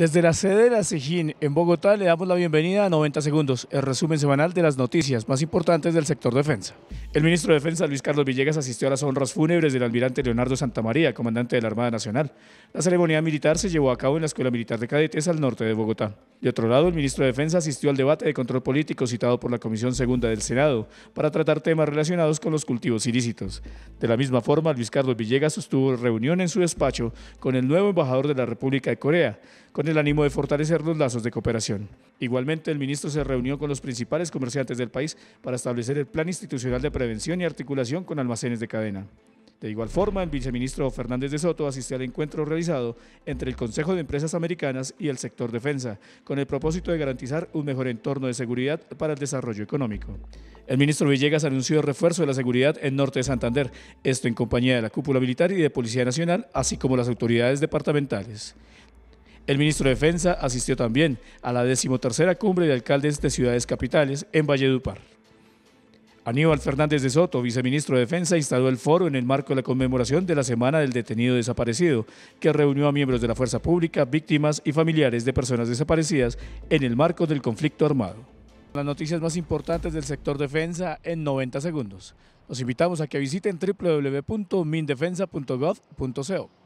Desde la sede de la SEGIN en Bogotá le damos la bienvenida a 90 Segundos, el resumen semanal de las noticias más importantes del sector defensa. El ministro de Defensa, Luis Carlos Villegas, asistió a las honras fúnebres del almirante Leonardo Santa María, comandante de la Armada Nacional. La ceremonia militar se llevó a cabo en la Escuela Militar de Cadetes al norte de Bogotá. De otro lado, el ministro de Defensa asistió al debate de control político citado por la Comisión Segunda del Senado para tratar temas relacionados con los cultivos ilícitos. De la misma forma, Luis Carlos Villegas sostuvo reunión en su despacho con el nuevo embajador de la República de Corea, con el ánimo de fortalecer los lazos de cooperación. Igualmente, el ministro se reunió con los principales comerciantes del país para establecer el plan institucional de prevención y articulación con almacenes de cadena. De igual forma, el viceministro Fernández de Soto asistió al encuentro realizado entre el Consejo de Empresas Americanas y el sector defensa, con el propósito de garantizar un mejor entorno de seguridad para el desarrollo económico. El ministro Villegas anunció el refuerzo de la seguridad en Norte de Santander, esto en compañía de la cúpula militar y de Policía Nacional, así como las autoridades departamentales. El ministro de Defensa asistió también a la decimotercera cumbre de alcaldes de ciudades capitales en Valledupar. Aníbal Fernández de Soto, viceministro de Defensa, instaló el foro en el marco de la conmemoración de la Semana del Detenido Desaparecido, que reunió a miembros de la Fuerza Pública, víctimas y familiares de personas desaparecidas en el marco del conflicto armado. Las noticias más importantes del sector defensa en 90 segundos. Los invitamos a que visiten www.mindefensa.gov.co.